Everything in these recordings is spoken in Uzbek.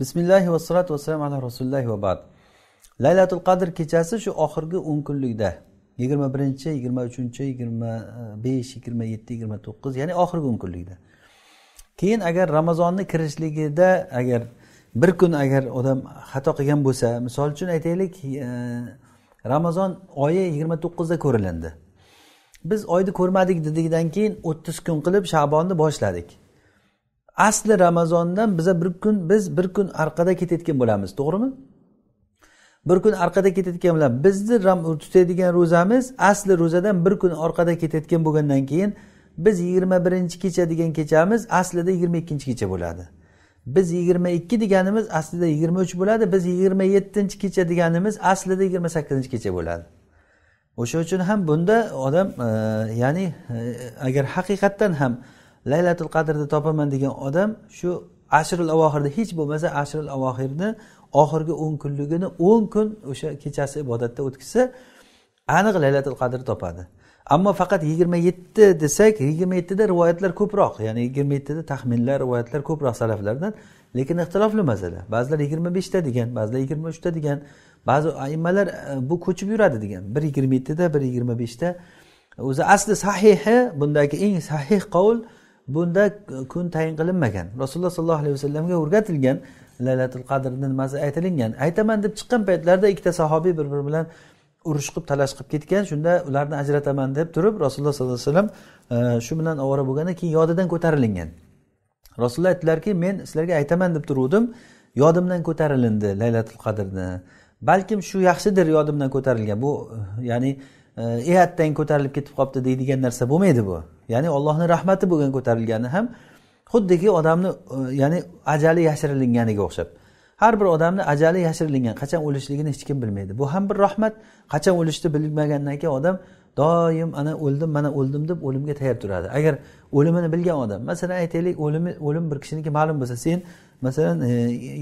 bismillahi vassalotu vassalam ala rasulillahi va bad laylatul qadr kechasi shu oxirgi o'n kunlikda yigirma birinchi yigirma uchinchi yigirma besh yigirma yetti yigirma to'qqiz ya'ni oxirgi o'n kunlikda keyin agar ramazonni kirishligida agar bir kun agar odam xato qilgan bo'lsa misol uchun aytaylik e, ramazon oyi yigirma to'qqizda ko'rilindi biz oyni ko'rmadik dedikdan keyin o'ttiz kun qilib shabonni boshladik asli ramazondan biza bir kun biz bir kun orqada ketayotgan bo'lamiz to'g'rimi bir kun orqada ketayotgan bo'lamiz bizni tutadigan ro'zamiz asli ro'zadan bir kun orqada ketayotgan bo'lgandan keyin biz yigirma birinchi kecha degan kechamiz aslida yigirma ikkinchi kecha bo'ladi biz yigirma ikki deganimiz aslida yigirma uch bo'ladi biz yigirma yettinchi kecha deganimiz aslida yigirma sakkizinchi kecha bo'ladi o'sha uchun ham bunda odam e, ya'ni e, agar haqiqatdan ham laylatul qadrda topaman degan odam shu ashril avohirni hech bo'lmasa ashril avohirni oxirgi o'n kunligini o'n kun o'sha kechasi ibodatda o'tkazsa aniq laylatul qadr topadi ammo faqat yigirma yetti desak yigirma yettida rivoyatlar ko'proq ya'ni yigirma yettida taxminlar rivoyatlar ko'proq salaflardan lekin ixtilofli masala ba'zilar yigirma beshta degan ba'zilar yigirma uchta degan ba'zi aimmalar e, bu ko'chib yuradi degan bir yigirma yettida bir yigirma beshta o'zi asli sahihi bundagi eng sahih qovul bunda kun tayin qilinmagan rasululloh sollallohu alayhi vasallamga o'rgatilgan laylatul qadrni nimasi aytilingan aytaman deb chiqqan paytlarida ikkita sahobiy bir biri bilan talash qilib ketgan shunda ularni ajrataman deb turib rasululloh sollallohu alayhi vasallam e, shu bilan ovora bo'lganda keyin yodidan ko'tarilingan rasululloh aytdilarki men sizlarga aytaman deb turguvdim yodimdan ko'tarilindi laylatul qadrni balkim shu yaxshidir yodimdan ko'tarilgan bu e, ya'ni e, attang ko'tarilib ketib qolibdi deydigan narsa bo'lmaydi bu ya'ni ollohni rahmati bo'lgan ko'tarilgani ham xuddiki odamni e, ya'ni ajali yashirilinganiga o'xshab har bir odamni ajali yashirilingan qachon o'lishligini hech kim bilmaydi bu ham bir rahmat qachon o'lishni bilmagandan keyin odam doim ana o'ldim mana o'ldim deb o'limga tayyor turadi agar o'limini bilgan odam masalan aytaylik o'limi o'lim bir kishiniki ma'lum bo'lsa sen masalan e,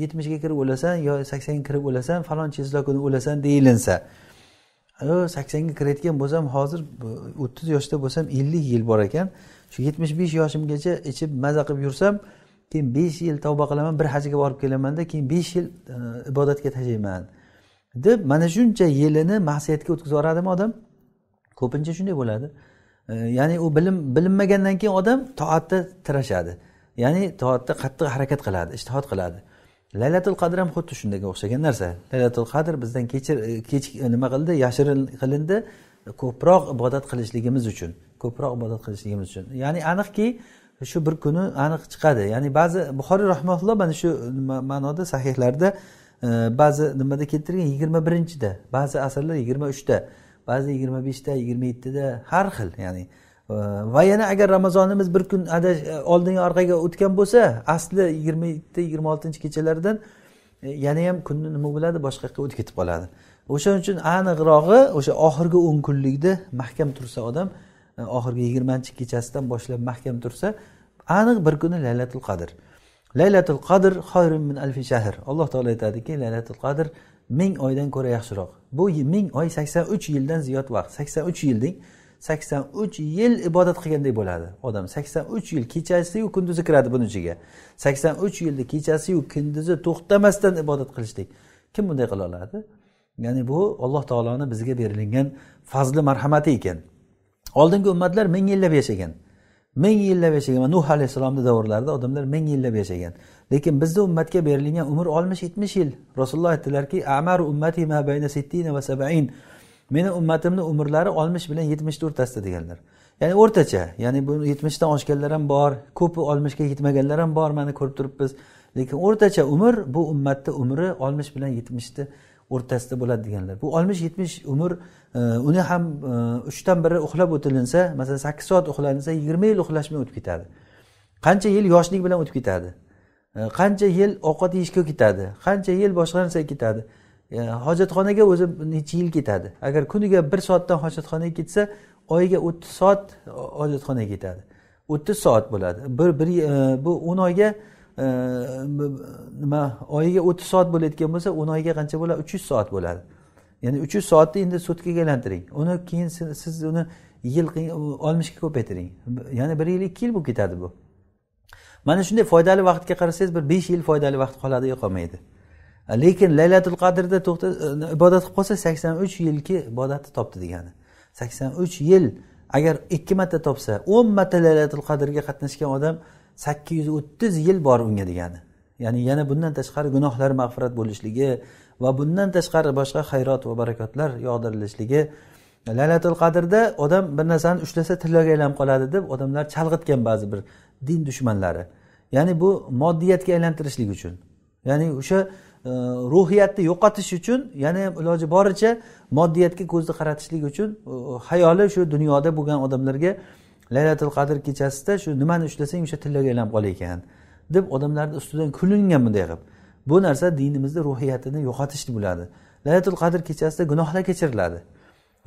yetmishga kirib o'lasan yo saksonga kirib o'lasan falonchi yillar kuni o'lasan deyilinsa saksonga kirayotgan bo'lsam hozir o'ttiz yoshda bo'lsam ellik yil bor ekan shu yetmish besh yoshimgacha ichib maza qilib yursam keyin besh yil tavba qilaman bir hajga borib kelamanda keyin besh yil e, ibodatga tashlayman deb mana shuncha yilini ma'siyatga o'tkazib yuboradimi odam ko'pincha shunday bo'ladi e, ya'ni u bilim bilinmagandan keyin odam toatda tirashadi ya'ni toatda qattiq harakat qiladi ishtihod qiladi laylatul qadr ham xuddi shundaga o'xshagan narsa laylatul qadr bizdan kechir e, kech e, nima qildi yashirin qilindi ko'proq ibodat qilishligimiz uchun ko'proq ibodat qilishligimiz uchun ya'ni aniqki shu bir kuni aniq chiqadi ya'ni ba'zi buxoriy rahmatulloh mana shu e, ma'noda sahihlarda ba'zi nimada keltirgan yigirma birinchida ba'zi asarlar yigirma uchda ba'zi yigirma beshda yigirma yettida har xil ya'ni va yana agar ramazonimiz bir kun adash e, oldinga orqaga o'tgan bo'lsa asli yigirma yetti yigirma oltinchi kechalardan e, yana ham kunni nima bo'ladi boshqa yoqqa o'tib ketib qoladi o'shaning uchun aniqrog'i o'sha oxirgi o'n kunlikda mahkam tursa odam e, oxirgi yigirmanchi kechasidan boshlab mahkam tursa aniq bir kuni laylatul qadr laylatul qadr xoyrun min alfi shahr alloh taolo aytadiki laylatul qadr ming oydan ko'ra yaxshiroq bu ming oy sakson uch yildan ziyod vaqt sakson uch yilning sakson uch yil ibodat qilgandek bo'ladi odam sakson uch yil kechasiyu kunduzi kiradi buni ichiga sakson uch yilni kechasiyu kunduzi to'xtamasdan ibodat qilishlik kim bunday qila oladi ya'ni bu alloh taoloni bizga berilgan fazli marhamati ekan oldingi ummatlar ming yillab yashagan ming yillab yashagan va nuh alayhissalomni davrlarida odamlar ming yillab yashagan lekin bizni ummatga berilgan umr oltmish yetmish yil rasululloh aytdilarki amaru ummati ma bayna sittina va sabain meni ummatimni umrlari oltmish bilan yetmishni o'rtasida deganlar ya'ni o'rtacha ya'ni bu yetmishdan oshganlar ham bor ko'pi oltmishga yetmaganlar ham bor mana ko'rib turibmiz lekin o'rtacha umr bu ummatni umri oltmish bilan yetmishni o'rtasida bo'ladi deganlar bu oltmish yetmish umr e, uni ham e, uchdan biri uxlab o'tilinsa masalan sakkiz soat uxlansa yigirma yil uxlash bilan o'tib ketadi qancha yil yoshlik bilan o'tib ketadi e, qancha yil ovqat yeyishga ketadi qancha yil boshqa narsaga ketadi hojatxonaga o'zi necha yil ketadi agar kuniga bir soatdan hojatxonaga ketsa oyiga o'ttiz soat hojatxonaga ketadi o'ttiz soat bo'ladi bir bir e, bu o'n oyga e, nima oyiga o'ttiz soat bo'layotgan bo'lsa o'n oyga qancha bo'ladi uch yuz soat bo'ladi ya'ni uch yuz soatni endi sutkaga aylantiring uni keyin siz uni yil oltmishga ko'paytiring ya'ni bir yil ikki yil bo'lib ketadi bu mana shunday foydali vaqtga qarasangiz bir besh yil foydali vaqt qoladi yo'qolmaydi lekin laylatul qadrda to'xta ibodat qilib qolsa sakson uch yilki ibodatni topdi degani sakson uch yil agar ikki marta topsa o'n marta laylatul qadrga qatnashgan odam sakkiz yuz o'ttiz yil bor unga degani ya'ni yana bundan tashqari gunohlar mag'firat bo'lishligi va bundan tashqari boshqa hayrot va barakotlar yog'dirilishligi laylatul qadrda odam bir narsani ushlasa tillaga aylanib qoladi deb odamlar chalg'itgan ba'zi bir din dushmanlari ya'ni bu moddiyatga aylantirishlik uchun ya'ni o'sha ruhiyatni yo'qotish uchun yana ham iloji boricha moddiyatga ko'zni qaratishlik uchun hayoli shu dunyoda bo'lgan odamlarga laylatul qadr kechasida shu nimani ushlasang o'sha tillaga aylanib qolar ekan deb odamlarni ustidan kulingan bunday qilib bu narsa dinimizni ruhiyatini yo'qotish bo'ladi laylatul qadr kechasida gunohlar kechiriladi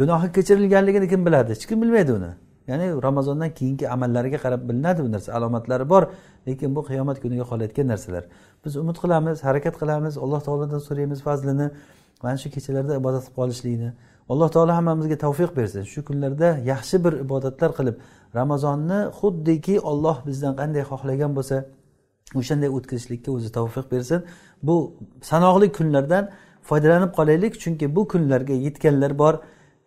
gunohi kechirilganligini kim biladi hech kim bilmaydi uni ya'ni ramazondan keyingi amallariga qarab bilinadi bu narsa alomatlari bor lekin bu qiyomat kuniga qolayotgan narsalar biz umid qilamiz harakat qilamiz alloh taolodan so'raymiz fazlini mana shu kechalarda ibodat qilib qolishlikni alloh taolo hammamizga tavfiq bersin shu kunlarda yaxshi bir ibodatlar qilib ramazonni xuddiki olloh bizdan qanday xohlagan bo'lsa o'shanday o'tkazishlikka o'zi tavfiq bersin bu sanoqli kunlardan foydalanib qolaylik chunki bu kunlarga yetganlar bor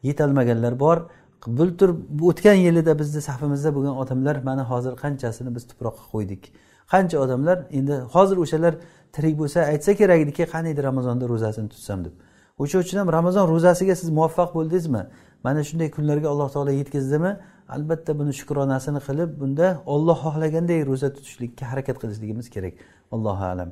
yetolmaganlar bor bultur o'tgan yilida bizni safimizda bo'lgan odamlar mana hozir qanchasini biz tuproqqa qo'ydik qancha odamlar endi hozir o'shalar tirik bo'lsa aytsa kerak ediki qani edi ramazonda ro'zasini tutsam deb o'sha uchun ham ramazon ro'zasiga siz muvaffaq bo'ldingizmi mana shunday kunlarga alloh taolo yetkazdimi albatta buni shukronasini qilib bunda olloh xohlaganday ro'za tutishlikka harakat qilishligimiz kerak allohu alam